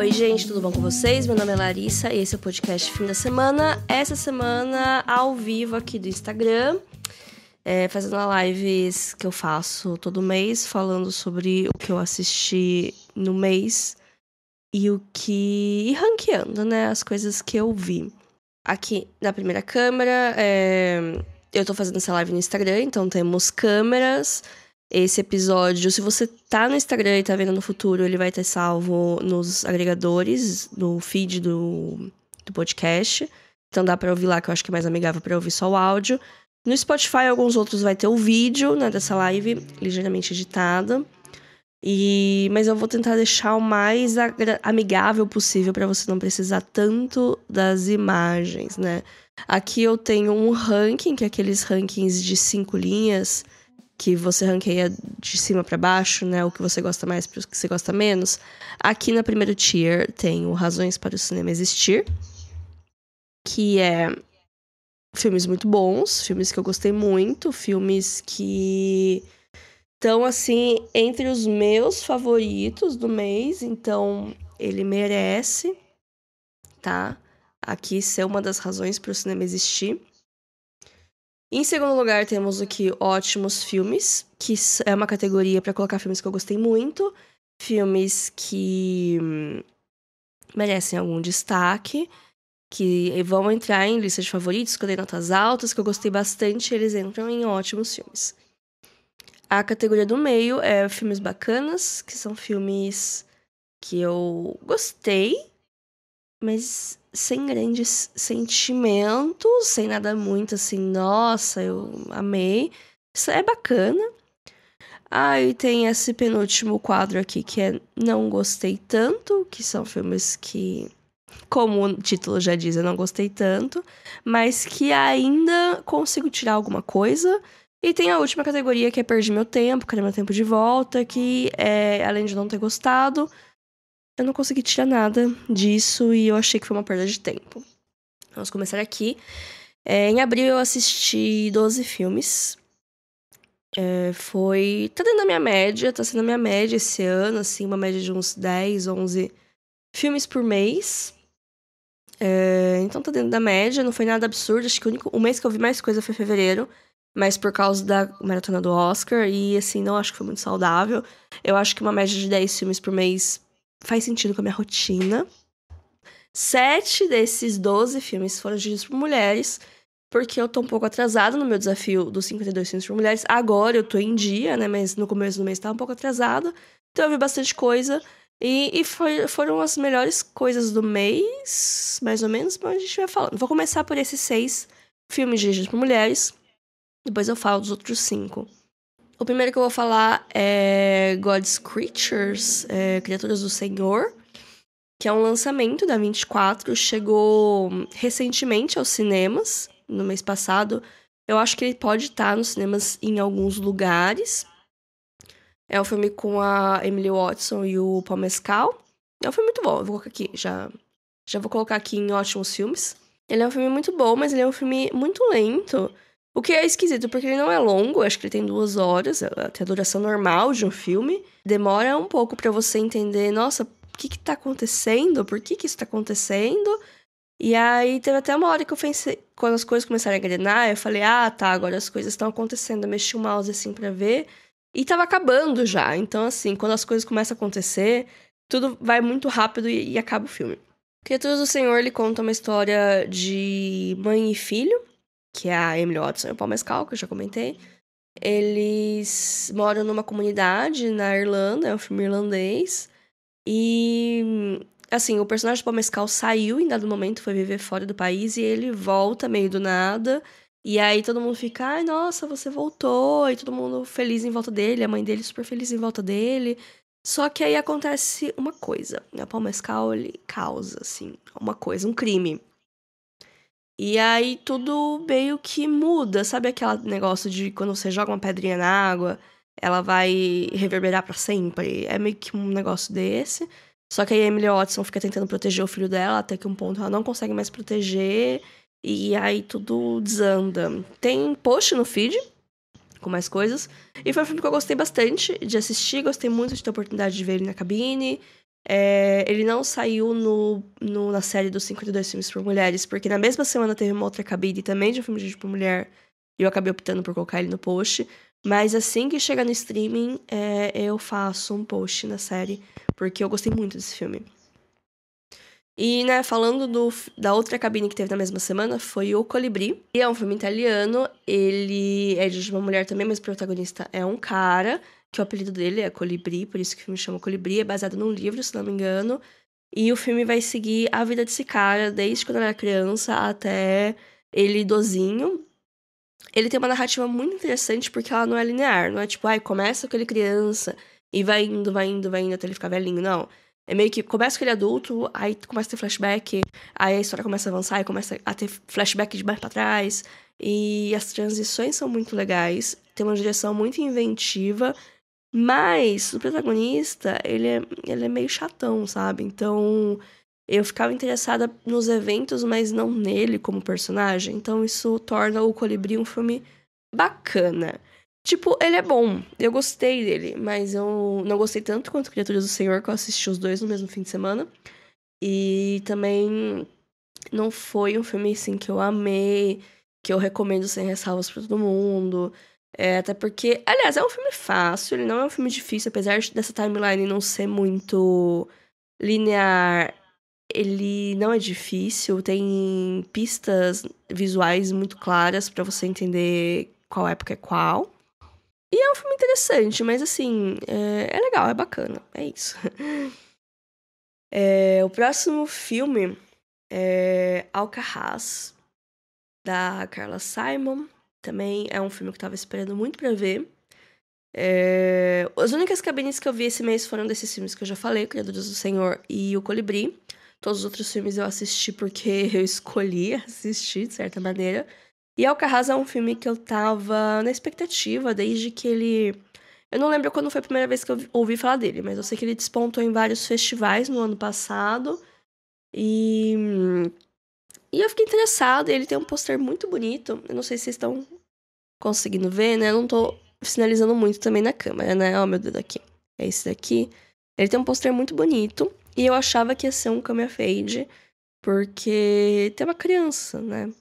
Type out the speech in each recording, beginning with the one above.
Oi, gente, tudo bom com vocês? Meu nome é Larissa e esse é o podcast Fim da Semana. Essa semana, ao vivo aqui do Instagram, é, fazendo lives que eu faço todo mês, falando sobre o que eu assisti no mês e o que. e ranqueando, né? As coisas que eu vi. Aqui na primeira câmera, é... eu tô fazendo essa live no Instagram, então temos câmeras esse episódio. Se você tá no Instagram e tá vendo no futuro, ele vai estar salvo nos agregadores, no feed do, do podcast. Então dá para ouvir lá, que eu acho que é mais amigável para ouvir só o áudio. No Spotify, alguns outros vai ter o vídeo né, dessa live, ligeiramente editada. E, mas eu vou tentar deixar o mais amigável possível para você não precisar tanto das imagens, né? Aqui eu tenho um ranking, que é aqueles rankings de cinco linhas, que você ranqueia de cima para baixo, né? O que você gosta mais para o que você gosta menos. Aqui na primeiro tier tem o Razões para o Cinema Existir, que é filmes muito bons, filmes que eu gostei muito, filmes que estão assim entre os meus favoritos do mês, então ele merece, tá? Aqui ser uma das razões para o cinema existir. Em segundo lugar, temos aqui ótimos filmes, que é uma categoria para colocar filmes que eu gostei muito, filmes que hum, merecem algum destaque, que vão entrar em lista de favoritos, que eu dei notas altas, que eu gostei bastante, eles entram em ótimos filmes. A categoria do meio é filmes bacanas, que são filmes que eu gostei, mas sem grandes sentimentos, sem nada muito assim, nossa, eu amei. Isso é bacana. Aí ah, tem esse penúltimo quadro aqui que é Não Gostei Tanto, que são filmes que, como o título já diz, eu não gostei tanto, mas que ainda consigo tirar alguma coisa. E tem a última categoria que é Perdi Meu Tempo, Quero Meu Tempo de Volta, que é, além de não ter gostado, eu não consegui tirar nada disso e eu achei que foi uma perda de tempo. Vamos começar aqui. É, em abril eu assisti 12 filmes. É, foi. Tá dentro da minha média, tá sendo a minha média esse ano, assim, uma média de uns 10, 11 filmes por mês. É, então tá dentro da média, não foi nada absurdo. Acho que o, único, o mês que eu vi mais coisa foi fevereiro mas por causa da maratona do Oscar, e assim, não acho que foi muito saudável. Eu acho que uma média de 10 filmes por mês faz sentido com a minha rotina. Sete desses 12 filmes foram dirigidos por mulheres, porque eu tô um pouco atrasada no meu desafio dos 52 filmes por mulheres. Agora eu tô em dia, né? Mas no começo do mês tava um pouco atrasada. Então eu vi bastante coisa. E, e foi, foram as melhores coisas do mês, mais ou menos, mas a gente vai falando. Vou começar por esses seis filmes dirigidos por mulheres. Depois eu falo dos outros cinco. O primeiro que eu vou falar é God's Creatures, é Criaturas do Senhor, que é um lançamento da 24, chegou recentemente aos cinemas, no mês passado. Eu acho que ele pode estar nos cinemas em alguns lugares. É um filme com a Emily Watson e o Paul Mescal. É um filme muito bom, eu vou colocar aqui, já, já vou colocar aqui em ótimos filmes. Ele é um filme muito bom, mas ele é um filme muito lento. O que é esquisito, porque ele não é longo, acho que ele tem duas horas, até é, a duração normal de um filme. Demora um pouco para você entender, nossa, o que que tá acontecendo? Por que que isso tá acontecendo? E aí teve até uma hora que eu pensei, quando as coisas começaram a engrenar, eu falei, ah, tá, agora as coisas estão acontecendo. Eu mexi o mouse assim para ver. E tava acabando já. Então, assim, quando as coisas começam a acontecer, tudo vai muito rápido e, e acaba o filme. Criaturas do Senhor, ele conta uma história de mãe e filho que é a Emily Watson e o Paul Mescal, que eu já comentei. Eles moram numa comunidade na Irlanda, é um filme irlandês. E, assim, o personagem do Paul Mescal saiu em dado momento, foi viver fora do país e ele volta meio do nada. E aí todo mundo fica, ai, nossa, você voltou. E todo mundo feliz em volta dele, a mãe dele super feliz em volta dele. Só que aí acontece uma coisa. Né? O Paul Mescal, ele causa, assim, uma coisa, um crime. E aí tudo meio que muda, sabe aquele negócio de quando você joga uma pedrinha na água, ela vai reverberar para sempre. É meio que um negócio desse. Só que aí a Emily Watson fica tentando proteger o filho dela, até que um ponto ela não consegue mais proteger. E aí tudo desanda. Tem post no feed com mais coisas. E foi um filme que eu gostei bastante de assistir, gostei muito de ter a oportunidade de ver ele na cabine. É, ele não saiu no, no, na série dos 52 filmes por mulheres, porque na mesma semana teve uma outra cabide também de um filme de por tipo mulher, e eu acabei optando por colocar ele no post. Mas assim que chegar no streaming, é, eu faço um post na série, porque eu gostei muito desse filme. E, né, falando do, da outra cabine que teve na mesma semana, foi O Colibri. E é um filme italiano, ele é de uma mulher também, mas o protagonista é um cara que o apelido dele é Colibri, por isso que o filme chama Colibri, é baseado num livro, se não me engano. E o filme vai seguir a vida desse cara, desde quando era criança até ele idosinho. Ele tem uma narrativa muito interessante porque ela não é linear, não é tipo, ai, começa com ele criança e vai indo, vai indo, vai indo até ele ficar velhinho, não. É meio que começa com ele adulto, aí começa a ter flashback, aí a história começa a avançar e começa a ter flashback de mais pra trás. E as transições são muito legais, tem uma direção muito inventiva, mas o protagonista, ele é, ele é meio chatão, sabe? Então eu ficava interessada nos eventos, mas não nele como personagem. Então isso torna o Colibri um filme bacana. Tipo, ele é bom, eu gostei dele, mas eu não gostei tanto quanto Criaturas do Senhor, que eu assisti os dois no mesmo fim de semana. E também não foi um filme assim que eu amei, que eu recomendo sem ressalvas para todo mundo. É, até porque, aliás, é um filme fácil, ele não é um filme difícil, apesar dessa timeline não ser muito linear, ele não é difícil, tem pistas visuais muito claras para você entender qual época é qual. E é um filme interessante, mas assim, é, é legal, é bacana, é isso. É, o próximo filme é Alcarraz, da Carla Simon, também é um filme que eu tava esperando muito para ver. É... As únicas cabines que eu vi esse mês foram desses filmes que eu já falei, Criadores do Senhor e O Colibri. Todos os outros filmes eu assisti porque eu escolhi assistir, de certa maneira. E Alcarraz é um filme que eu tava na expectativa desde que ele... Eu não lembro quando foi a primeira vez que eu ouvi falar dele, mas eu sei que ele despontou em vários festivais no ano passado. E e eu fiquei interessada, ele tem um pôster muito bonito. Eu não sei se vocês estão conseguindo ver, né? Eu não tô sinalizando muito também na câmera, né? Ó, meu dedo aqui. É esse daqui. Ele tem um pôster muito bonito. E eu achava que ia ser um Come Fade, porque tem uma criança, né?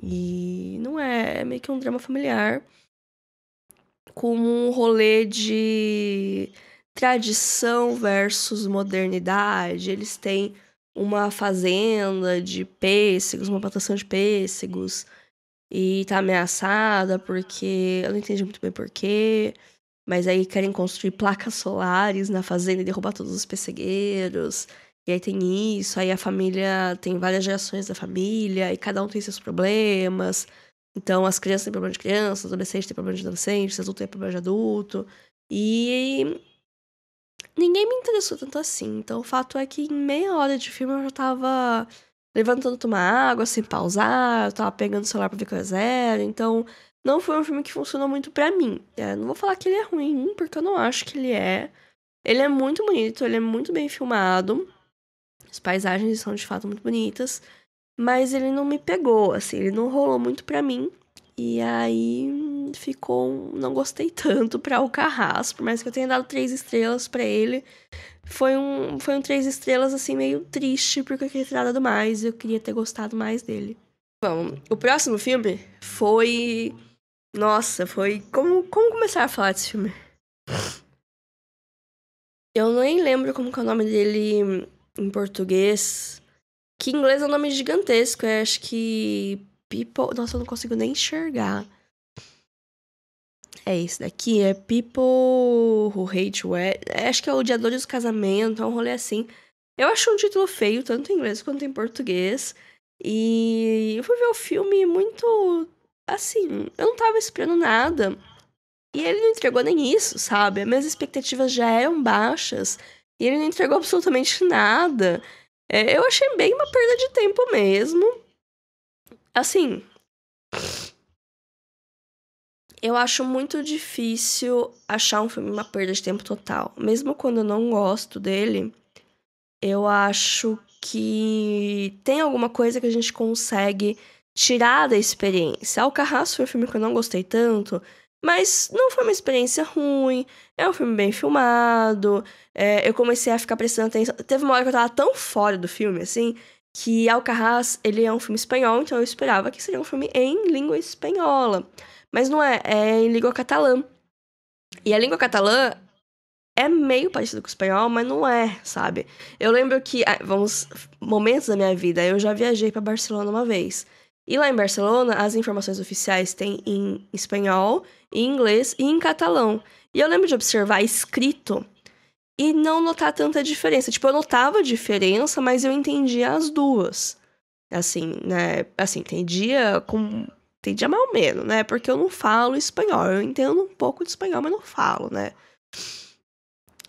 E não é, é meio que um drama familiar com um rolê de tradição versus modernidade. Eles têm uma fazenda de pêssegos, uma plantação de pêssegos, e tá ameaçada porque. Eu não entendi muito bem porquê, mas aí querem construir placas solares na fazenda e derrubar todos os pessegueiros. E aí tem isso, aí a família tem várias gerações da família, e cada um tem seus problemas. Então as crianças têm problema de criança, adolescentes têm problema de adolescente, adultos têm problema de adulto. E ninguém me interessou tanto assim. Então o fato é que em meia hora de filme eu já tava levantando tomar água sem pausar, eu tava pegando o celular pra ver coisa era. Então não foi um filme que funcionou muito para mim. É, não vou falar que ele é ruim, porque eu não acho que ele é. Ele é muito bonito, ele é muito bem filmado. As paisagens são de fato muito bonitas. Mas ele não me pegou, assim, ele não rolou muito para mim. E aí ficou, não gostei tanto para o Carrasco, por mais que eu tenha dado três estrelas para ele, foi um, foi um três estrelas assim meio triste porque eu queria ter dado mais, eu queria ter gostado mais dele. Bom, o próximo filme foi nossa, foi como como começar a falar desse filme? Eu nem lembro como é o nome dele em português. Que em inglês é um nome gigantesco, é acho que People. Nossa, eu não consigo nem enxergar. É esse daqui, é People Who Hate Wed. É, acho que é o Odiadores dos Casamentos, é um rolê assim. Eu acho um título feio, tanto em inglês quanto em português. E eu fui ver o filme muito. Assim, eu não tava esperando nada. E ele não entregou nem isso, sabe? As minhas expectativas já eram baixas. E ele não entregou absolutamente nada. É, eu achei bem uma perda de tempo mesmo. Assim. Eu acho muito difícil achar um filme uma perda de tempo total. Mesmo quando eu não gosto dele, eu acho que tem alguma coisa que a gente consegue tirar da experiência. o Carrasco foi um filme que eu não gostei tanto, mas não foi uma experiência ruim. É um filme bem filmado. É, eu comecei a ficar prestando atenção. Teve uma hora que eu tava tão fora do filme, assim, que Alcarraz, ele é um filme espanhol, então eu esperava que seria um filme em língua espanhola. Mas não é, é em língua catalã. E a língua catalã é meio parecido com o espanhol, mas não é, sabe? Eu lembro que, ah, vamos, momentos da minha vida, eu já viajei para Barcelona uma vez. E lá em Barcelona, as informações oficiais têm em espanhol, em inglês e em catalão. E eu lembro de observar escrito e não notar tanta diferença. Tipo, eu notava diferença, mas eu entendia as duas. Assim, né? Assim, entendia com. Entendia mal menos, né? Porque eu não falo espanhol. Eu entendo um pouco de espanhol, mas não falo, né?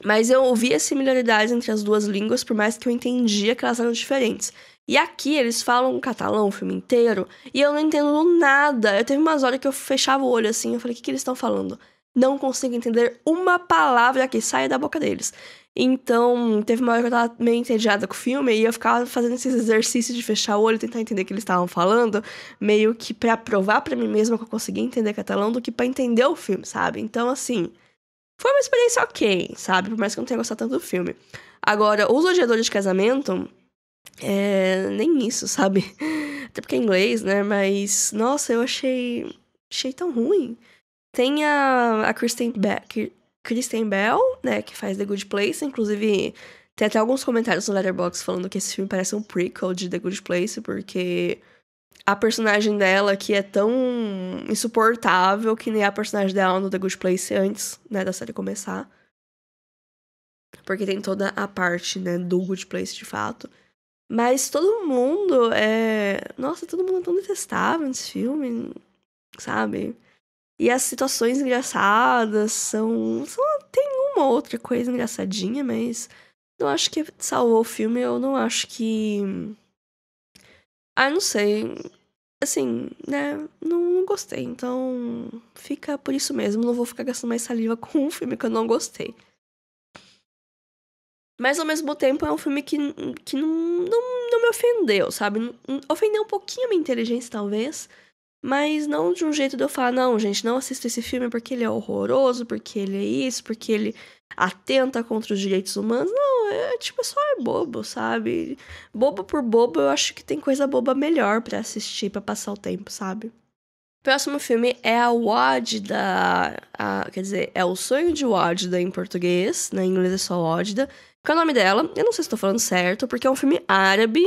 Mas eu ouvia similaridades entre as duas línguas, por mais que eu entendia que elas eram diferentes. E aqui eles falam catalão o filme inteiro, e eu não entendo nada. Eu teve umas horas que eu fechava o olho assim, eu falei, o que, que eles estão falando? não consigo entender uma palavra que saia da boca deles. Então, teve uma hora que eu tava meio entediada com o filme e eu ficava fazendo esses exercícios de fechar o olho, tentar entender o que eles estavam falando, meio que para provar para mim mesma que eu conseguia entender catalão tá do que para entender o filme, sabe? Então, assim, foi uma experiência ok, sabe? Por mais que eu não tenha gostado tanto do filme. Agora, Os Odiadores de Casamento, é, nem isso, sabe? Até porque é inglês, né? Mas, nossa, eu achei, achei tão ruim. Tem a, a Kristen, Be Kristen Bell, né, que faz The Good Place, inclusive tem até alguns comentários no Letterboxd falando que esse filme parece um prequel de The Good Place, porque a personagem dela que é tão insuportável que nem a personagem dela no The Good Place antes, né, da série começar. Porque tem toda a parte, né, do Good Place de fato. Mas todo mundo é. Nossa, todo mundo é tão detestável nesse filme, sabe? E as situações engraçadas são. Só tem uma outra coisa engraçadinha, mas. Não acho que salvou o filme, eu não acho que. Ah, não sei. Assim, né? Não, não gostei. Então, fica por isso mesmo. Não vou ficar gastando mais saliva com um filme que eu não gostei. Mas ao mesmo tempo é um filme que, que não, não, não me ofendeu, sabe? Ofendeu um pouquinho a minha inteligência, talvez. Mas não de um jeito de eu falar, não, gente, não assista esse filme porque ele é horroroso, porque ele é isso, porque ele atenta contra os direitos humanos. Não, é, é tipo, só é bobo, sabe? Bobo por bobo, eu acho que tem coisa boba melhor para assistir, para passar o tempo, sabe? Próximo filme é a Wadda, a, quer dizer, é o Sonho de Wadda né, em português, na né, inglês é só Wadda. Qual é o nome dela? Eu não sei se estou falando certo, porque é um filme árabe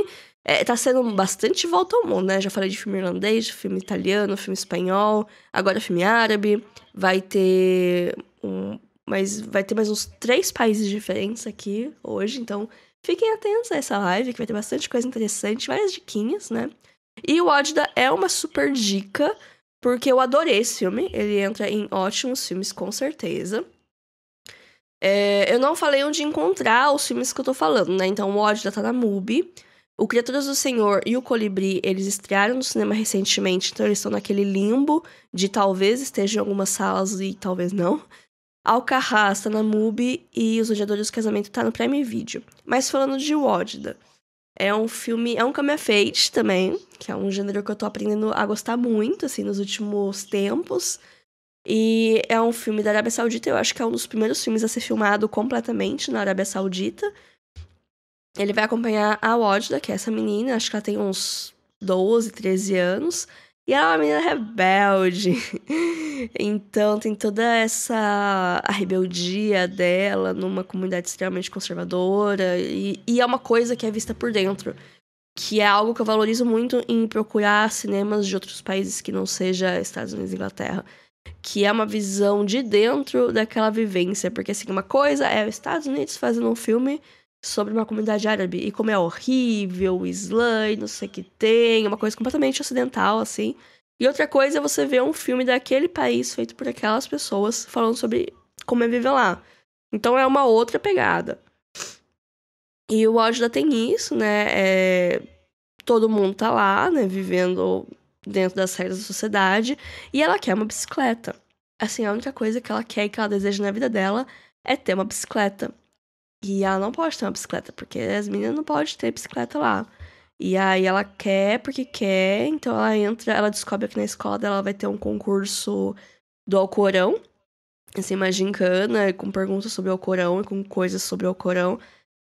é, tá sendo bastante volta ao mundo, né? Já falei de filme irlandês, filme italiano, filme espanhol, agora filme árabe. Vai ter um. Mas vai ter mais uns três países diferentes aqui hoje, então fiquem atentos a essa live, que vai ter bastante coisa interessante, várias diquinhas, né? E o Odda é uma super dica, porque eu adorei esse filme. Ele entra em ótimos filmes, com certeza. É, eu não falei onde encontrar os filmes que eu tô falando, né? Então o Odda tá na MUBI. O Criaturas do Senhor e o Colibri, eles estrearam no cinema recentemente, então eles estão naquele limbo de talvez estejam em algumas salas e talvez não. Alcarrás tá na MUBI e Os Odiadores do Casamento tá no Prime Video. Mas falando de Wodda, é um filme, é um coming fate também, que é um gênero que eu tô aprendendo a gostar muito, assim, nos últimos tempos. E é um filme da Arábia Saudita, eu acho que é um dos primeiros filmes a ser filmado completamente na Arábia Saudita. Ele vai acompanhar a Wodda, que é essa menina, acho que ela tem uns 12, 13 anos. E ela é uma menina rebelde. então tem toda essa a rebeldia dela numa comunidade extremamente conservadora. E, e, é uma coisa que é vista por dentro. Que é algo que eu valorizo muito em procurar cinemas de outros países que não seja Estados Unidos e Inglaterra. Que é uma visão de dentro daquela vivência. Porque assim, uma coisa é os Estados Unidos fazendo um filme sobre uma comunidade árabe e como é horrível, o Islã e não sei o que tem, uma coisa completamente ocidental, assim. E outra coisa é você ver um filme daquele país feito por aquelas pessoas falando sobre como é viver lá. Então é uma outra pegada. E o Áudio tem isso, né? É... Todo mundo tá lá, né? Vivendo dentro das regras da sociedade. E ela quer uma bicicleta. Assim, a única coisa que ela quer e que ela deseja na vida dela é ter uma bicicleta. E ela não pode ter uma bicicleta, porque as meninas não podem ter bicicleta lá. E aí ela quer porque quer, então ela entra, ela descobre que na escola dela vai ter um concurso do Alcorão, assim, uma gincana com perguntas sobre o Alcorão e com coisas sobre o Alcorão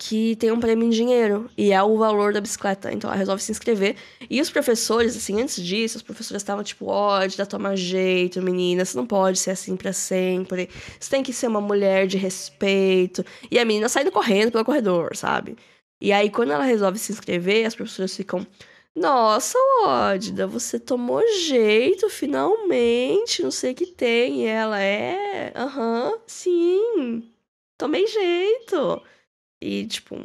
que tem um prêmio em dinheiro e é o valor da bicicleta. Então ela resolve se inscrever. E os professores, assim, antes disso, os professores estavam tipo, ó, de dar tomar jeito, menina, você não pode ser assim para sempre. Você tem que ser uma mulher de respeito. E a menina saindo correndo pelo corredor, sabe? E aí quando ela resolve se inscrever, as professoras ficam, nossa, Ódida, você tomou jeito finalmente, não sei o que tem. E ela é, aham, uhum, sim. Tomei jeito. E, tipo,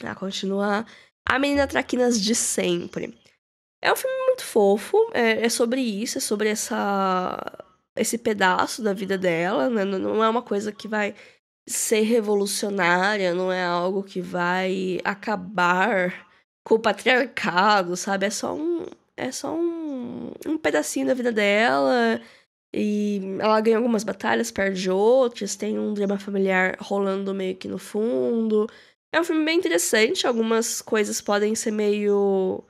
ela continua a menina traquinas de sempre. É um filme muito fofo, é, é sobre isso, é sobre essa esse pedaço da vida dela, né? Não, não é uma coisa que vai ser revolucionária, não é algo que vai acabar com o patriarcado, sabe? É só um é só um, um pedacinho da vida dela. E ela ganha algumas batalhas, perde outras, tem um drama familiar rolando meio que no fundo. É um filme bem interessante, algumas coisas podem ser meio.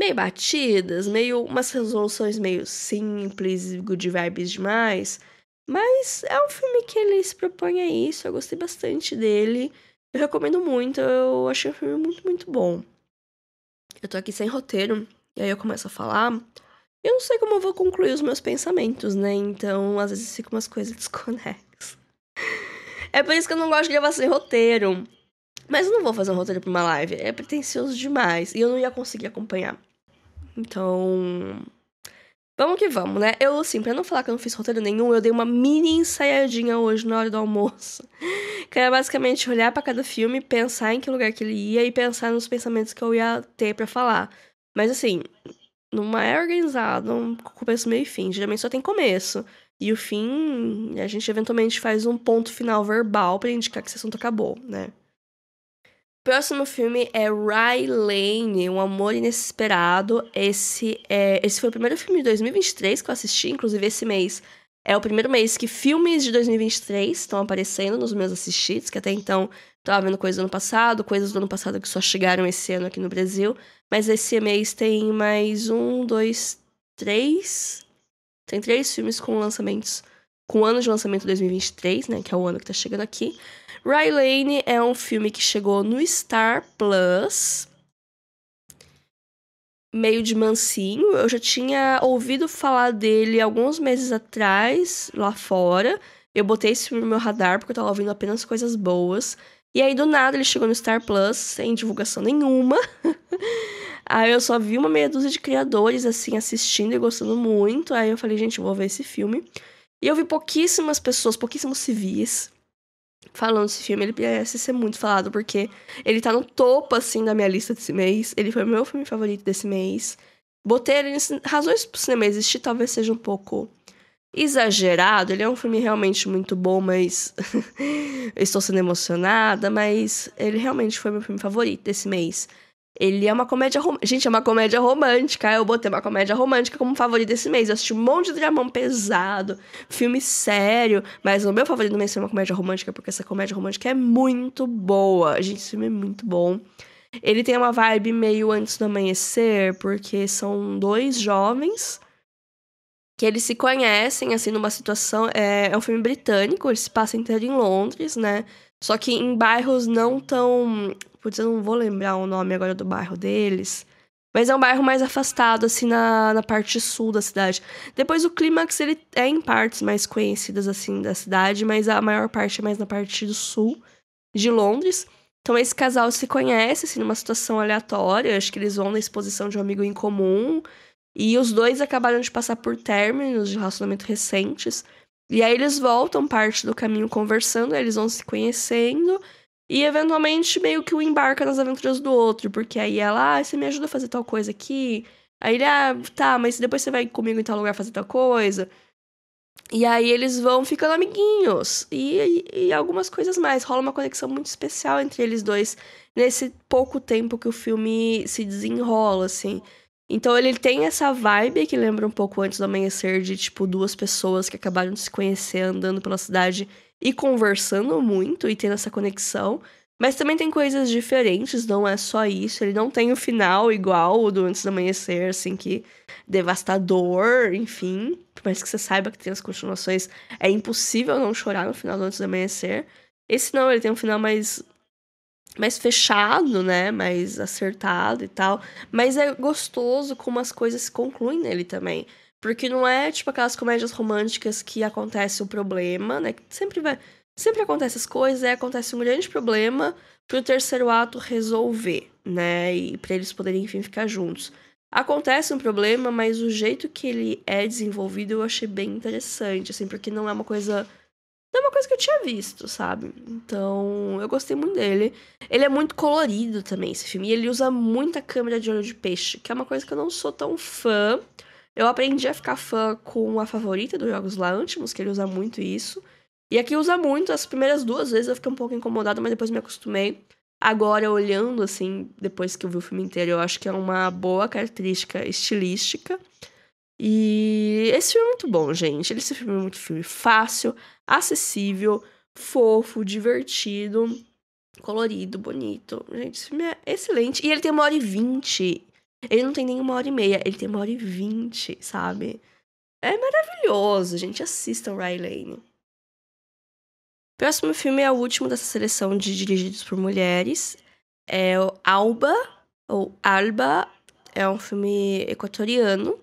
meio batidas, meio. umas resoluções meio simples, good vibes demais. Mas é um filme que ele se propõe a isso, eu gostei bastante dele. Eu recomendo muito, eu achei um filme muito, muito bom. Eu tô aqui sem roteiro, e aí eu começo a falar eu não sei como eu vou concluir os meus pensamentos, né? Então, às vezes ficam umas coisas desconexas. É por isso que eu não gosto de gravar sem roteiro. Mas eu não vou fazer um roteiro pra uma live. É pretencioso demais. E eu não ia conseguir acompanhar. Então. Vamos que vamos, né? Eu, assim, pra não falar que eu não fiz roteiro nenhum, eu dei uma mini ensaiadinha hoje na hora do almoço. Que era basicamente olhar para cada filme, pensar em que lugar que ele ia e pensar nos pensamentos que eu ia ter para falar. Mas, assim, não é organizado, com começo, meio e fim. Geralmente só tem começo. E o fim, a gente eventualmente faz um ponto final verbal para indicar que esse assunto acabou, né? O próximo filme é Rye Lane, Um Amor Inesperado. Esse, é, esse foi o primeiro filme de 2023 que eu assisti, inclusive esse mês é o primeiro mês que filmes de 2023 estão aparecendo nos meus assistidos, que até então estava vendo coisas do ano passado, coisas do ano passado que só chegaram esse ano aqui no Brasil. Mas esse mês tem mais um, dois, três. Tem três filmes com lançamentos. Com ano de lançamento 2023, né? Que é o ano que tá chegando aqui. Rylane é um filme que chegou no Star Plus. Meio de mansinho. Eu já tinha ouvido falar dele alguns meses atrás, lá fora. Eu botei esse filme no meu radar porque eu tava ouvindo apenas coisas boas. E aí, do nada, ele chegou no Star Plus, sem divulgação nenhuma. aí eu só vi uma meia dúzia de criadores, assim, assistindo e gostando muito. Aí eu falei, gente, vou ver esse filme. E eu vi pouquíssimas pessoas, pouquíssimos civis falando desse filme. Ele merece ser muito falado, porque ele tá no topo, assim, da minha lista desse mês. Ele foi o meu filme favorito desse mês. Botei ele em razões pro cinema existir, talvez seja um pouco exagerado. Ele é um filme realmente muito bom, mas estou sendo emocionada, mas ele realmente foi meu filme favorito desse mês. Ele é uma comédia Gente, é uma comédia romântica. Eu botei uma comédia romântica como favorito desse mês. Eu assisti um monte de dramão pesado, filme sério. Mas o meu favorito do mês foi uma comédia romântica, porque essa comédia romântica é muito boa. Gente, esse filme é muito bom. Ele tem uma vibe meio antes do amanhecer, porque são dois jovens que eles se conhecem, assim, numa situação. É, é um filme britânico, eles se passa inteiro em Londres, né? Só que em bairros não tão. Putz, eu não vou lembrar o nome agora do bairro deles. Mas é um bairro mais afastado, assim, na, na parte sul da cidade. Depois o clímax, ele é em partes mais conhecidas, assim, da cidade, mas a maior parte é mais na parte do sul de Londres. Então esse casal se conhece, assim, numa situação aleatória. Acho que eles vão na exposição de um amigo em comum. E os dois acabaram de passar por términos de relacionamento recentes. E aí eles voltam parte do caminho conversando, eles vão se conhecendo. E eventualmente meio que o um embarca nas aventuras do outro, porque aí ela, ah, você me ajuda a fazer tal coisa aqui. Aí ele, ah, tá, mas depois você vai comigo em tal lugar fazer tal coisa. E aí eles vão ficando amiguinhos. E, e, e algumas coisas mais. Rola uma conexão muito especial entre eles dois nesse pouco tempo que o filme se desenrola, assim. Então ele tem essa vibe que lembra um pouco antes do amanhecer de tipo duas pessoas que acabaram de se conhecer andando pela cidade e conversando muito e tendo essa conexão. Mas também tem coisas diferentes, não é só isso. Ele não tem o final igual o do Antes do Amanhecer, assim, que devastador, enfim. Por mais que você saiba que tem as continuações, é impossível não chorar no final do Antes do Amanhecer. Esse não, ele tem um final mais mais fechado, né? Mais acertado e tal. Mas é gostoso como as coisas se concluem nele também. Porque não é tipo aquelas comédias românticas que acontece o problema, né? Que sempre vai. Sempre acontece as coisas, aí acontece um grande problema pro terceiro ato resolver, né? E para eles poderem, enfim, ficar juntos. Acontece um problema, mas o jeito que ele é desenvolvido eu achei bem interessante, assim, porque não é uma coisa então, é uma coisa que eu tinha visto, sabe? Então, eu gostei muito dele. Ele é muito colorido também, esse filme. E ele usa muita câmera de olho de peixe, que é uma coisa que eu não sou tão fã. Eu aprendi a ficar fã com a favorita dos Jogos lá antes, que ele usa muito isso. E aqui usa muito. As primeiras duas vezes eu fiquei um pouco incomodada, mas depois me acostumei. Agora, olhando, assim, depois que eu vi o filme inteiro, eu acho que é uma boa característica estilística. E esse filme é muito bom, gente. É esse filme é muito filme fácil, acessível, fofo, divertido, colorido, bonito. Gente, esse filme é excelente. E ele tem uma hora e vinte. Ele não tem nem uma hora e meia, ele tem uma hora e vinte, sabe? É maravilhoso, gente. Assistam Rylane. Próximo filme é o último dessa seleção de dirigidos por mulheres. É o Alba, ou Alba, é um filme equatoriano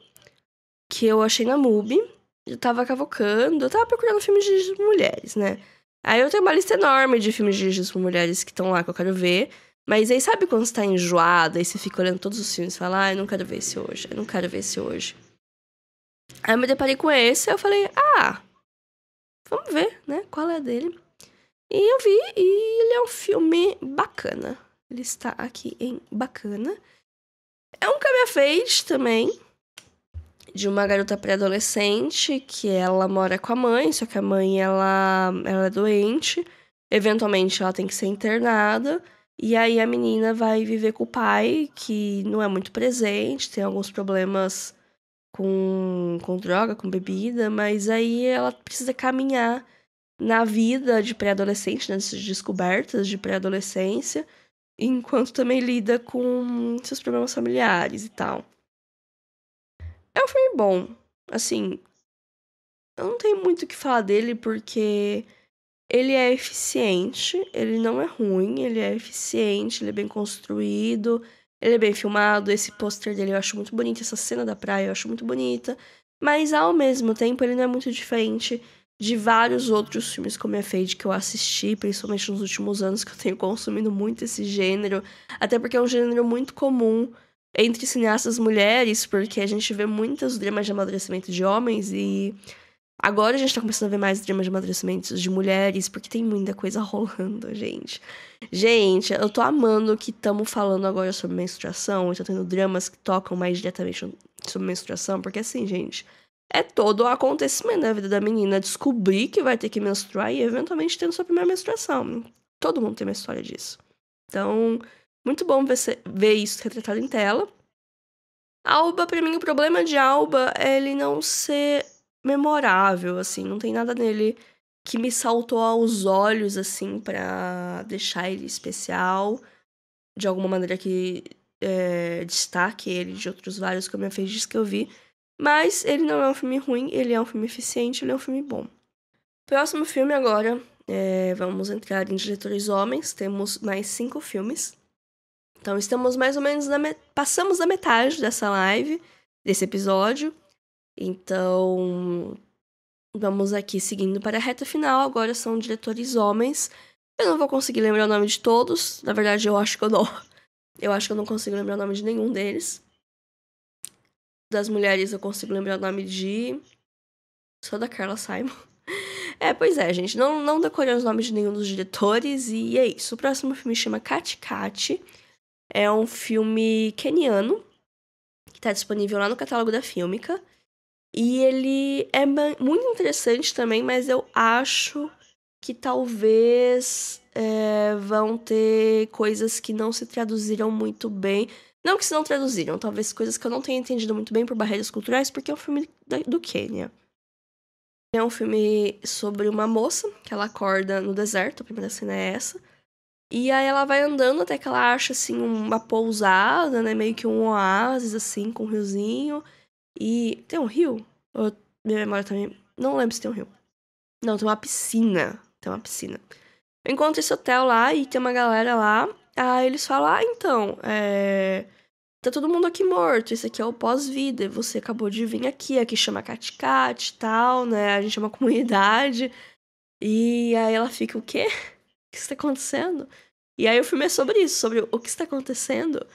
que eu achei na MUBI. Eu tava cavocando, eu tava procurando filmes de mulheres, né? Aí eu tenho uma lista enorme de filmes dirigidos por mulheres que estão lá que eu quero ver. Mas aí sabe quando você tá enjoada e você fica olhando todos os filmes e fala, ah, eu não quero ver esse hoje, eu não quero ver esse hoje. Aí eu me deparei com esse, eu falei, ah, vamos ver, né? Qual é a dele? E eu vi, e ele é um filme bacana. Ele está aqui em Bacana. É um caminho fade também, de uma garota pré-adolescente que ela mora com a mãe, só que a mãe ela, ela é doente, eventualmente ela tem que ser internada, e aí a menina vai viver com o pai, que não é muito presente, tem alguns problemas com, com droga, com bebida, mas aí ela precisa caminhar na vida de pré-adolescente, nessas né, descobertas de pré-adolescência, enquanto também lida com seus problemas familiares e tal. É um filme bom. Assim, eu não tenho muito o que falar dele porque ele é eficiente, ele não é ruim, ele é eficiente, ele é bem construído, ele é bem filmado. Esse pôster dele eu acho muito bonito, essa cena da praia eu acho muito bonita. Mas ao mesmo tempo ele não é muito diferente de vários outros filmes como é Fade que eu assisti, principalmente nos últimos anos que eu tenho consumindo muito esse gênero, até porque é um gênero muito comum entre cineastas mulheres, porque a gente vê muitos dramas de amadurecimento de homens e agora a gente tá começando a ver mais dramas de amadurecimento de mulheres, porque tem muita coisa rolando, gente. Gente, eu tô amando que estamos falando agora sobre menstruação, tô tendo dramas que tocam mais diretamente sobre menstruação, porque assim, gente, é todo um acontecimento na vida da menina descobrir que vai ter que menstruar e eventualmente tendo sua primeira menstruação. Todo mundo tem uma história disso. Então, muito bom ver, ver isso retratado em tela. Alba, para mim, o problema de Alba é ele não ser memorável, assim, não tem nada nele que me saltou aos olhos, assim, para deixar ele especial, de alguma maneira que é, destaque ele de outros vários que me comédias que eu vi. Mas ele não é um filme ruim, ele é um filme eficiente, ele é um filme bom. Próximo filme agora, é, vamos entrar em diretores homens, temos mais cinco filmes. Então estamos mais ou menos na passamos da metade dessa live, desse episódio. Então vamos aqui seguindo para a reta final. Agora são diretores homens. Eu não vou conseguir lembrar o nome de todos. Na verdade, eu acho que eu não. Eu acho que eu não consigo lembrar o nome de nenhum deles. Das mulheres eu consigo lembrar o nome de. Só da Carla Simon. É, pois é, gente. Não, não decorei os nomes de nenhum dos diretores. E é isso. O próximo filme chama Cat Cat. É um filme keniano, que está disponível lá no catálogo da Filmica. E ele é muito interessante também, mas eu acho que talvez é, vão ter coisas que não se traduziram muito bem. Não que se não traduziram, talvez coisas que eu não tenha entendido muito bem por barreiras culturais, porque é um filme do Quênia. É um filme sobre uma moça que ela acorda no deserto, a primeira cena é essa. E aí ela vai andando até que ela acha, assim, uma pousada, né? Meio que um oásis, assim, com um riozinho. E tem um rio? minha memória também... Tá não lembro se tem um rio. Não, tem uma piscina. Tem uma piscina. encontra esse hotel lá e tem uma galera lá. Aí eles falam, ah, então, é... Tá todo mundo aqui morto, esse aqui é o pós-vida, você acabou de vir aqui, aqui chama Cat Cat e tal, né? A gente é uma comunidade. E aí ela fica, o quê? o que está acontecendo? E aí o filme é sobre isso, sobre o que está acontecendo.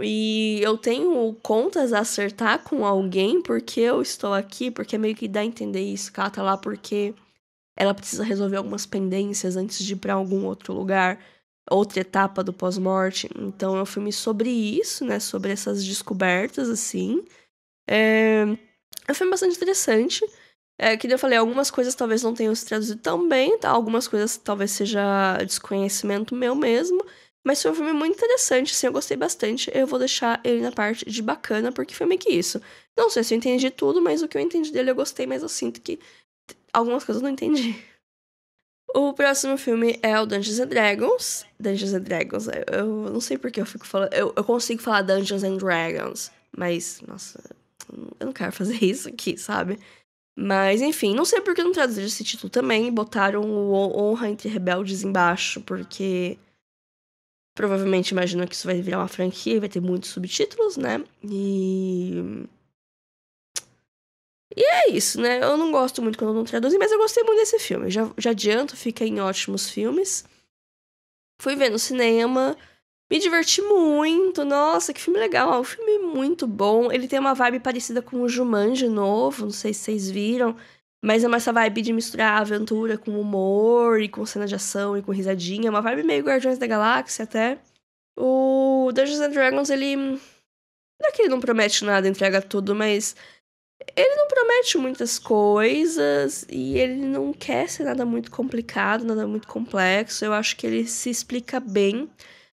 E eu tenho contas a acertar com alguém porque eu estou aqui, porque é meio que dá a entender isso, que ela tá lá porque ela precisa resolver algumas pendências antes de ir para algum outro lugar, outra etapa do pós-morte. Então é um filme sobre isso, né? Sobre essas descobertas, assim. É, eh, é um filme bastante interessante. É, que eu falei, algumas coisas talvez não tenham se traduzido tão bem, tá? algumas coisas talvez seja desconhecimento meu mesmo. Mas foi um filme muito interessante, sim, eu gostei bastante. Eu vou deixar ele na parte de bacana, porque foi meio que isso. Não sei se eu entendi tudo, mas o que eu entendi dele eu gostei, mas eu sinto que algumas coisas eu não entendi. O próximo filme é o Dungeons and Dragons. Dungeons and Dragons, eu não sei porque eu fico falando. Eu, eu consigo falar Dungeons and Dragons, mas, nossa, eu não quero fazer isso aqui, sabe? Mas, enfim, não sei por que não traduziram esse título também. Botaram o Honra entre Rebeldes embaixo, porque provavelmente imagino que isso vai virar uma franquia e vai ter muitos subtítulos, né? E. E é isso, né? Eu não gosto muito quando não traduzem, mas eu gostei muito desse filme. Já, já adianto, fica em ótimos filmes. Fui ver no cinema. Me diverti muito, nossa, que filme legal. O um filme é muito bom. Ele tem uma vibe parecida com o Jumanji novo, não sei se vocês viram, mas é uma essa vibe de misturar aventura com humor e com cena de ação e com risadinha. Uma vibe meio Guardiões da Galáxia até. O Dungeons and Dragons, ele. Não é que ele não promete nada, entrega tudo, mas. Ele não promete muitas coisas e ele não quer ser nada muito complicado, nada muito complexo. Eu acho que ele se explica bem.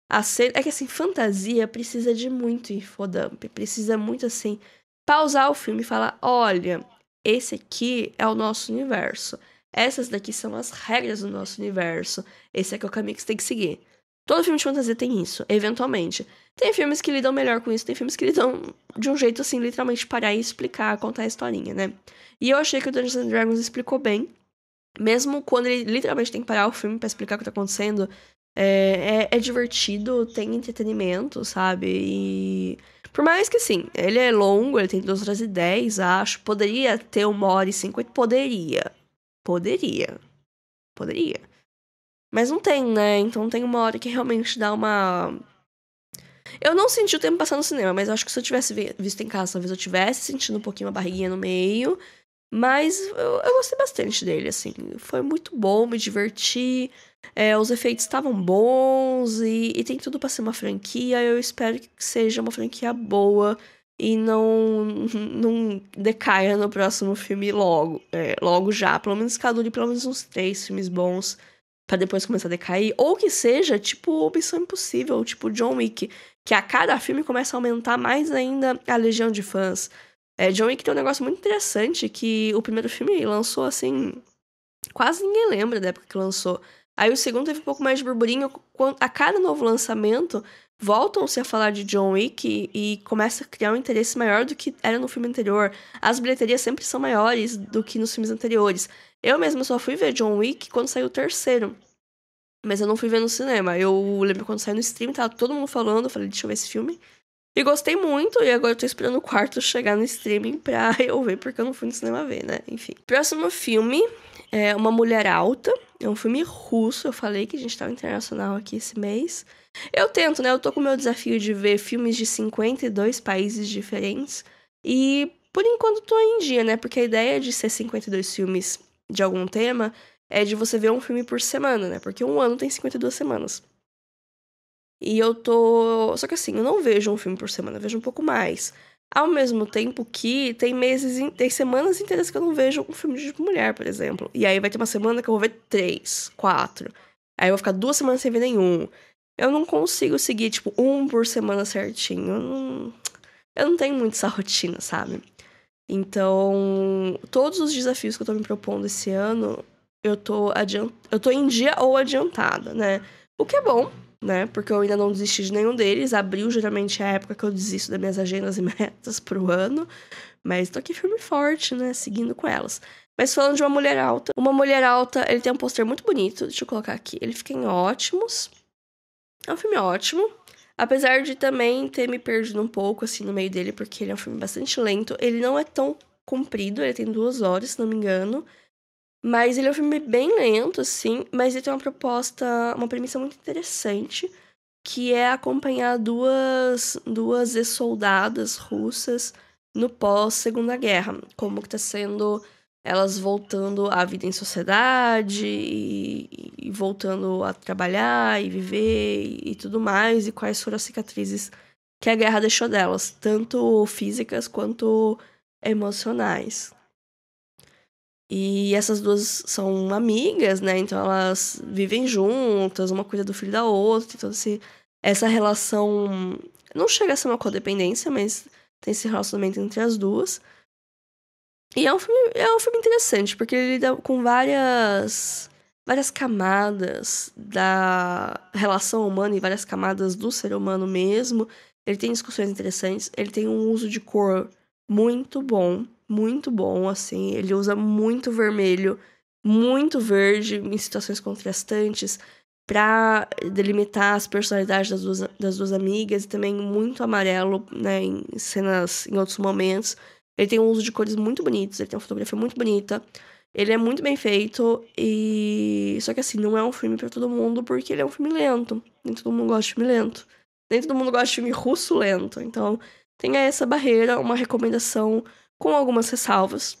A cena... É que assim, fantasia precisa de muito infodump. Precisa muito assim. Pausar o filme e falar: olha, esse aqui é o nosso universo. Essas daqui são as regras do nosso universo. Esse aqui é, é o caminho que você tem que seguir. Todo filme de fantasia tem isso, eventualmente. Tem filmes que lidam melhor com isso, tem filmes que lidam de um jeito assim, literalmente parar e explicar, contar a historinha, né? E eu achei que o Dungeons and Dragons explicou bem. Mesmo quando ele literalmente tem que parar o filme para explicar o que tá acontecendo, é, é, é, divertido, tem entretenimento, sabe? E. Por mais que assim, ele é longo, ele tem 2 horas e 10, acho. Poderia ter uma hora e 50. Poderia. Poderia. Poderia. Mas não tem, né? Então tem uma hora que realmente dá uma. Eu não senti o tempo passando no cinema, mas eu acho que se eu tivesse visto em casa, talvez eu tivesse sentindo um pouquinho a barriguinha no meio. Mas eu, eu gostei bastante dele, assim. Foi muito bom, me diverti. É, os efeitos estavam bons e, e, tem tudo para ser uma franquia. Eu espero que seja uma franquia boa e não, não decaia no próximo filme logo, é, logo já. Pelo menos cadure pelo menos uns três filmes bons para depois começar a decair. Ou que seja, tipo, Missão Impossível, tipo John Wick, que a cada filme começa a aumentar mais ainda a legião de fãs. É, John Wick tem um negócio muito interessante que o primeiro filme lançou assim. Quase ninguém lembra da época que lançou. Aí o segundo teve um pouco mais de burburinho. A cada novo lançamento, voltam-se a falar de John Wick e, e começa a criar um interesse maior do que era no filme anterior. As bilheterias sempre são maiores do que nos filmes anteriores. Eu mesma só fui ver John Wick quando saiu o terceiro. Mas eu não fui ver no cinema. Eu lembro quando saiu no stream, tava todo mundo falando. Eu falei, deixa eu ver esse filme. E gostei muito, e agora eu tô esperando o quarto chegar no streaming pra eu ver, porque eu não fui no cinema ver, né? Enfim. Próximo filme é Uma Mulher Alta, é um filme russo, eu falei que a gente tava tá internacional aqui esse mês. Eu tento, né? Eu tô com o meu desafio de ver filmes de 52 países diferentes. E por enquanto tô em dia, né? Porque a ideia de ser 52 filmes de algum tema é de você ver um filme por semana, né? Porque um ano tem 52 semanas. E eu tô. Só que assim, eu não vejo um filme por semana, eu vejo um pouco mais. Ao mesmo tempo que tem meses, tem semanas inteiras que eu não vejo um filme de mulher, por exemplo. E aí vai ter uma semana que eu vou ver três, quatro. Aí eu vou ficar duas semanas sem ver nenhum. Eu não consigo seguir, tipo, um por semana certinho. Eu não, eu não tenho muito essa rotina, sabe? Então, todos os desafios que eu tô me propondo esse ano, eu tô, adiant... eu tô em dia ou adiantada, né? O que é bom, né? Porque eu ainda não desisti de nenhum deles. Abril geralmente é a época que eu desisto das minhas agendas e metas pro ano. Mas tô aqui firme e forte, né? Seguindo com elas. Mas falando de uma mulher alta, uma mulher alta, ele tem um pôster muito bonito. Deixa eu colocar aqui. Ele fica em ótimos. É um filme ótimo. Apesar de também ter me perdido um pouco, assim, no meio dele, porque ele é um filme bastante lento. Ele não é tão comprido, ele tem duas horas, se não me engano. Mas ele é um filme bem lento, assim, mas ele tem uma proposta, uma premissa muito interessante, que é acompanhar duas, duas ex-soldadas russas no pós-segunda guerra. Como que tá sendo elas voltando à vida em sociedade e, e voltando a trabalhar e viver e, e, tudo mais, e quais foram as cicatrizes que a guerra deixou delas, tanto físicas quanto emocionais. E essas duas são amigas, né? Então elas vivem juntas, uma cuida do filho da outra, então assim essa relação não chega a ser uma codependência, mas tem esse relacionamento entre as duas. E é um filme, é um filme interessante, porque ele lida com várias várias camadas da relação humana e várias camadas do ser humano mesmo. Ele tem discussões interessantes, ele tem um uso de cor muito bom muito bom, assim. Ele usa muito vermelho, muito verde em situações contrastantes para delimitar as personalidades das duas, das duas amigas e também muito amarelo, né, em cenas, em outros momentos. Ele tem um uso de cores muito bonitos, ele tem uma fotografia muito bonita. Ele é muito bem feito e só que assim, não é um filme para todo mundo porque ele é um filme lento. Nem todo mundo gosta de filme lento. Nem todo mundo gosta de filme russo lento. Então, tenha essa barreira, uma recomendação com algumas ressalvas,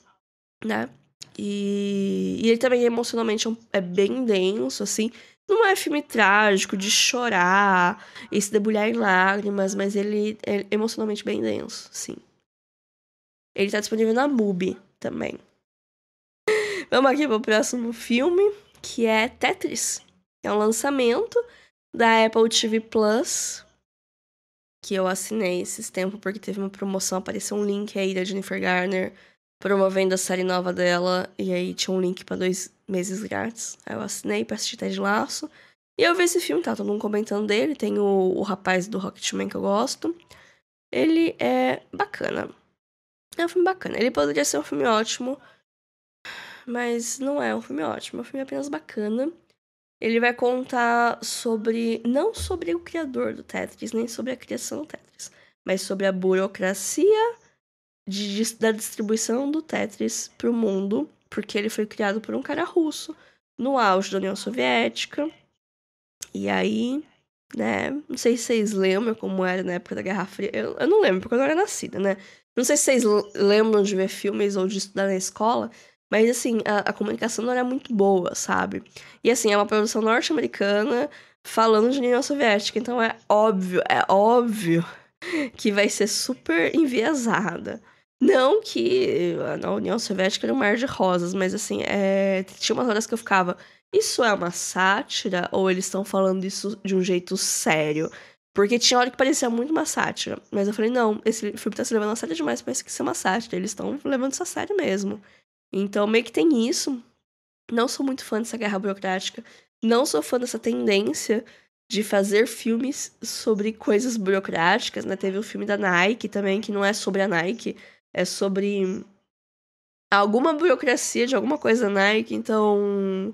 né? E, e ele também emocionalmente é, é bem denso, assim. Não é filme trágico de chorar e se debulhar em lágrimas, mas ele é emocionalmente bem denso, sim. Ele tá disponível na MUBI também. Vamos aqui pro próximo filme, que é Tetris. É um lançamento da Apple TV Plus, que eu assinei esses tempos, porque teve uma promoção, apareceu um link aí da Jennifer Garner promovendo a série nova dela, e aí tinha um link para dois meses grátis. Aí eu assinei para assistir Ted Laço. E eu vi esse filme, tá todo mundo comentando dele, tem o, o rapaz do Rocketman que eu gosto. Ele é bacana. É um filme bacana. Ele poderia ser um filme ótimo, mas não é um filme ótimo, é um filme apenas bacana. Ele vai contar sobre. não sobre o criador do Tetris, nem sobre a criação do Tetris, mas sobre a burocracia de, da distribuição do Tetris para o mundo, porque ele foi criado por um cara russo no auge da União Soviética. E aí, né? Não sei se vocês lembram como era na época da Guerra Fria. Eu, eu não lembro, porque eu não era nascida, né? Não sei se vocês lembram de ver filmes ou de estudar na escola, mas, assim, a, a comunicação não era muito boa, sabe? E, assim, é uma produção norte-americana falando de União Soviética. Então, é óbvio, é óbvio que vai ser super enviesada. Não que a União Soviética era um mar de rosas, mas, assim, é... tinha umas horas que eu ficava... Isso é uma sátira ou eles estão falando isso de um jeito sério? Porque tinha hora que parecia muito uma sátira. Mas eu falei, não, esse filme tá se levando a sério demais pra isso que é uma sátira. Eles estão levando isso a sério mesmo. Então, meio que tem isso. Não sou muito fã dessa guerra burocrática. Não sou fã dessa tendência de fazer filmes sobre coisas burocráticas, né? Teve o um filme da Nike também, que não é sobre a Nike, é sobre alguma burocracia de alguma coisa Nike, então.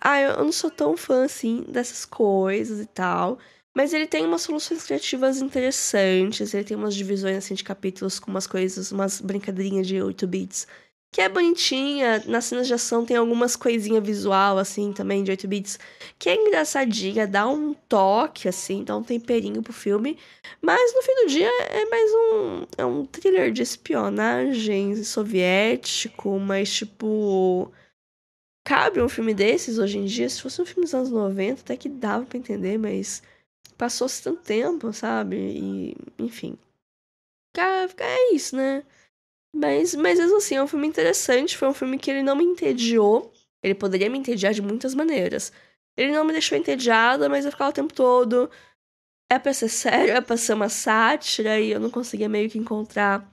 Ah, eu não sou tão fã assim dessas coisas e tal. Mas ele tem umas soluções criativas interessantes, ele tem umas divisões assim de capítulos com umas coisas, umas brincadeirinhas de 8 bits que é bonitinha. Nas cenas de ação tem algumas coisinhas visual, assim, também, de 8 bits, que é engraçadinha, dá um toque, assim, dá um temperinho pro filme. Mas no fim do dia é mais um. É um thriller de espionagem soviético, mas tipo. Cabe um filme desses hoje em dia? Se fosse um filme dos anos 90, até que dava pra entender, mas passou-se tanto tempo, sabe? E, enfim. É isso, né? Mas, mas mesmo assim, é um filme interessante. Foi um filme que ele não me entediou. Ele poderia me entediar de muitas maneiras. Ele não me deixou entediada, mas eu ficava o tempo todo. É pra ser sério, é pra ser uma sátira, e eu não conseguia meio que encontrar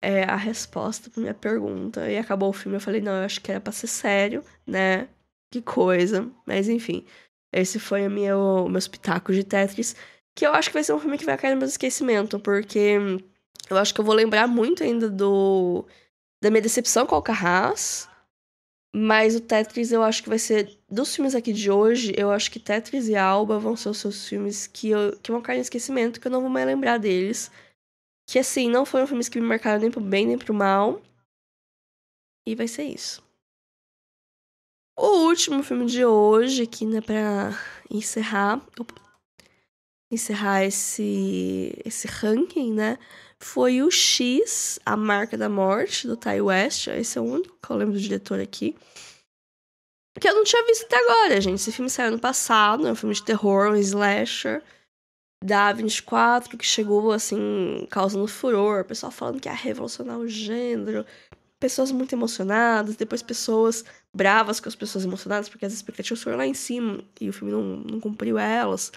é, a resposta pra minha pergunta. E acabou o filme, eu falei, não, eu acho que era pra ser sério, né? Que coisa. Mas enfim, esse foi o meu, o meu espetáculo de Tetris, que eu acho que vai ser um filme que vai cair no meu esquecimento, porque eu acho que eu vou lembrar muito ainda do da minha decepção com o Carras, Mas o Tetris eu acho que vai ser. Dos filmes aqui de hoje, eu acho que Tetris e Alba vão ser os seus filmes que, eu, que vão cair em esquecimento, que eu não vou mais lembrar deles. Que assim, não foram filmes que me marcaram nem pro bem nem pro mal. E vai ser isso. O último filme de hoje, aqui, né, pra encerrar. Opa, encerrar esse, esse ranking, né? foi o X, A Marca da Morte, do Ty West. Esse é o único que eu lembro do diretor aqui. Que eu não tinha visto até agora, gente. Esse filme saiu ano passado, é um filme de terror, um slasher da 24, que chegou, assim, causando furor. Pessoal falando que ia revolucionar o gênero. Pessoas muito emocionadas, depois pessoas bravas com as pessoas emocionadas, porque as expectativas foram lá em cima e o filme não, não cumpriu elas.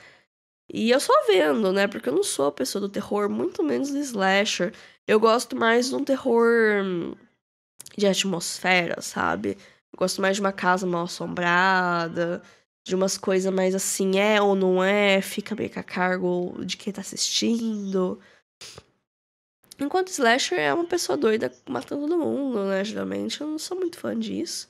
E eu só vendo, né? Porque eu não sou a pessoa do terror, muito menos do slasher. Eu gosto mais de um terror hum, de atmosfera, sabe? Eu gosto mais de uma casa mal assombrada, de umas coisas mais assim, é ou não é, fica meio que a cargo de quem tá assistindo. Enquanto slasher é uma pessoa doida matando todo mundo, né? Geralmente eu não sou muito fã disso.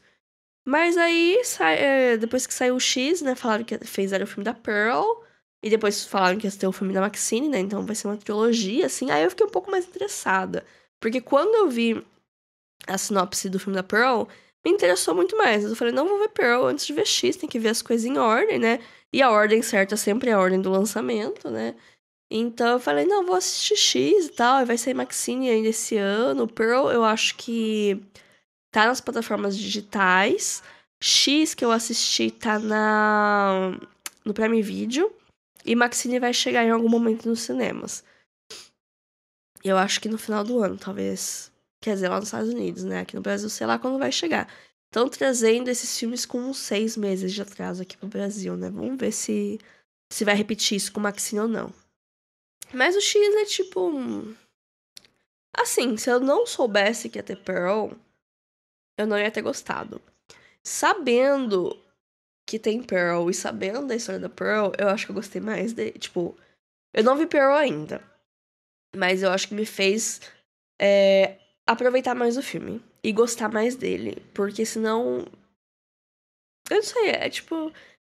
Mas aí, eh, depois que saiu o X, né? Falaram que fizeram o filme da Pearl. E depois falaram que ia ter o filme da Maxine, né? Então vai ser uma trilogia, assim. Aí eu fiquei um pouco mais interessada. Porque quando eu vi a sinopse do filme da Pearl, me interessou muito mais. Eu falei, não vou ver Pearl antes de ver X, tem que ver as coisas em ordem, né? E a ordem certa sempre é a ordem do lançamento, né? Então eu falei, não, vou assistir X e tal, vai sair Maxine ainda esse ano. Pearl, eu acho que tá nas plataformas digitais. X que eu assisti tá na no Prime Video. E Maxine vai chegar em algum momento nos cinemas. Eu acho que no final do ano, talvez. Quer dizer, lá nos Estados Unidos, né? Aqui no Brasil, sei lá quando vai chegar. Estão trazendo esses filmes com uns seis meses de atraso aqui pro Brasil, né? Vamos ver se, se vai repetir isso com Maxine ou não. Mas o X é tipo. Assim, se eu não soubesse que ia ter Pearl, eu não ia ter gostado. Sabendo que tem Pearl e sabendo da história da Pearl, eu acho que eu gostei mais de. Tipo, eu não vi Pearl ainda. Mas eu acho que me fez é, aproveitar mais o filme e gostar mais dele. Porque senão. Eu não sei, é tipo.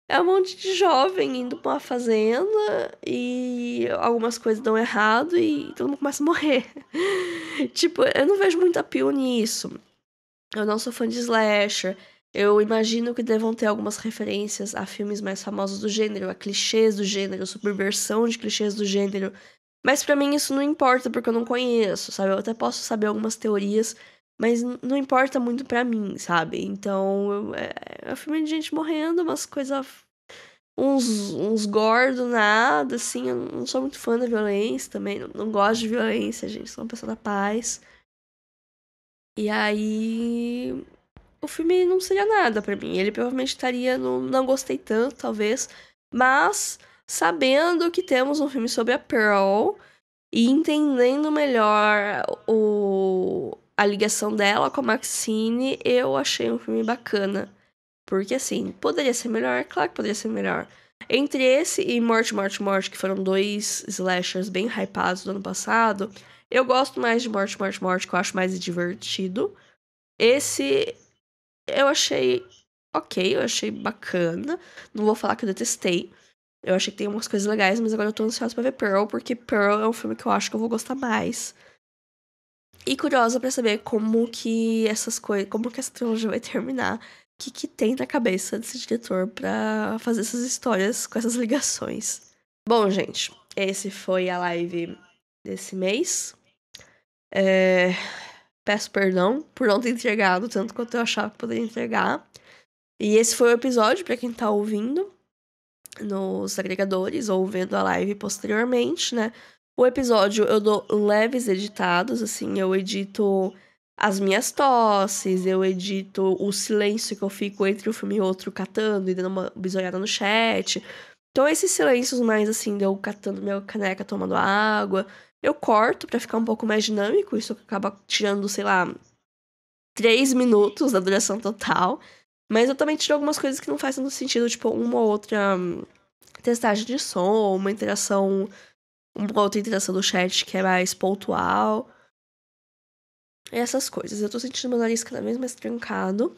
É um monte de jovem indo pra uma fazenda e algumas coisas dão errado e todo mundo começa a morrer. tipo, eu não vejo muito apio nisso. Eu não sou fã de slasher. Eu imagino que devam ter algumas referências a filmes mais famosos do gênero, a clichês do gênero, subversão de clichês do gênero. Mas para mim isso não importa porque eu não conheço, sabe? Eu até posso saber algumas teorias, mas não importa muito para mim, sabe? Então, é, é um filme de gente morrendo, umas coisas uns, uns gordos do nada, assim. Eu não sou muito fã da violência também. Não, não, gosto de violência, gente. Sou uma pessoa da paz. E aí o filme não seria nada para mim. Ele provavelmente estaria no Não Gostei Tanto, talvez. Mas, sabendo que temos um filme sobre a Pearl e entendendo melhor o, a ligação dela com a Maxine, eu achei um filme bacana. Porque, assim, poderia ser melhor, claro que poderia ser melhor. Entre esse e Morte, Morte, Morte, que foram dois slashers bem hypados do ano passado, eu gosto mais de Morte, Morte, Morte, que eu acho mais divertido. Esse eu achei ok, eu achei bacana. Não vou falar que eu detestei. Eu achei que tem umas coisas legais, mas agora eu tô ansiosa pra ver Pearl, porque Pearl é um filme que eu acho que eu vou gostar mais. E curiosa para saber como que essas coisas. como que essa trilogia vai terminar. O que, que tem na cabeça desse diretor para fazer essas histórias com essas ligações. Bom, gente, esse foi a live desse mês. É, Peço perdão por não ter entregado tanto quanto eu achava que poderia entregar. E esse foi o episódio, para quem tá ouvindo nos agregadores ou vendo a live posteriormente, né? O episódio eu dou leves editados, assim, eu edito as minhas tosses, eu edito o silêncio que eu fico entre um filme e outro catando e dando uma bisoiada no chat. Então, esses silêncios mais assim, de eu catando minha caneca, tomando água, eu corto para ficar um pouco mais dinâmico, isso acaba tirando, sei lá, 3 minutos da duração total. Mas eu também tiro algumas coisas que não fazem tanto sentido, tipo uma ou outra hum, testagem de som, uma interação, uma outra interação do chat que é mais pontual. Essas coisas. Eu tô sentindo meu nariz cada vez mais trancado,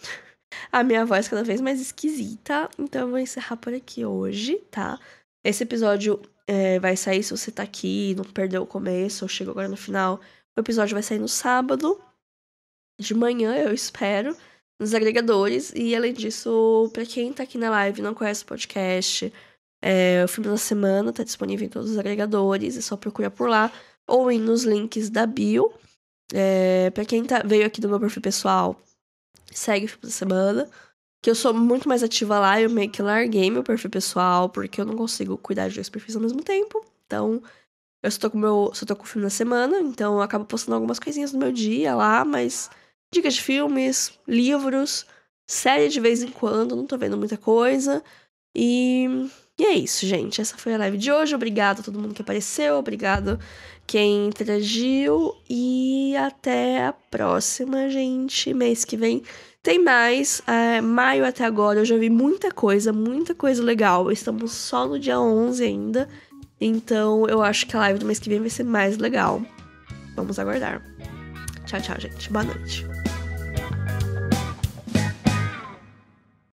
a minha voz cada vez mais esquisita, então eu vou encerrar por aqui hoje, tá? Esse episódio é, vai sair se você tá aqui, não perdeu o começo ou chegou agora no final. O episódio vai sair no sábado, de manhã, eu espero, nos agregadores. E além disso, para quem tá aqui na live e não conhece o podcast, é, o filme da semana tá disponível em todos os agregadores, é só procurar por lá ou ir nos links da bio. É, para quem tá, veio aqui do meu perfil pessoal, segue o filme da semana que eu sou muito mais ativa lá, eu meio que larguei meu perfil pessoal, porque eu não consigo cuidar de dois perfis ao mesmo tempo. Então, eu só tô com meu, só tô com o filme na semana, então eu acabo postando algumas coisinhas do meu dia lá, mas dicas de filmes, livros, série de vez em quando, não tô vendo muita coisa. E, e é isso, gente. Essa foi a live de hoje. Obrigado a todo mundo que apareceu, obrigado quem interagiu e até a próxima, gente. Mês que vem tem mais, é, maio até agora eu já vi muita coisa, muita coisa legal. Estamos só no dia 11 ainda, então eu acho que a live do mês que vem vai ser mais legal. Vamos aguardar. Tchau, tchau, gente. Boa noite.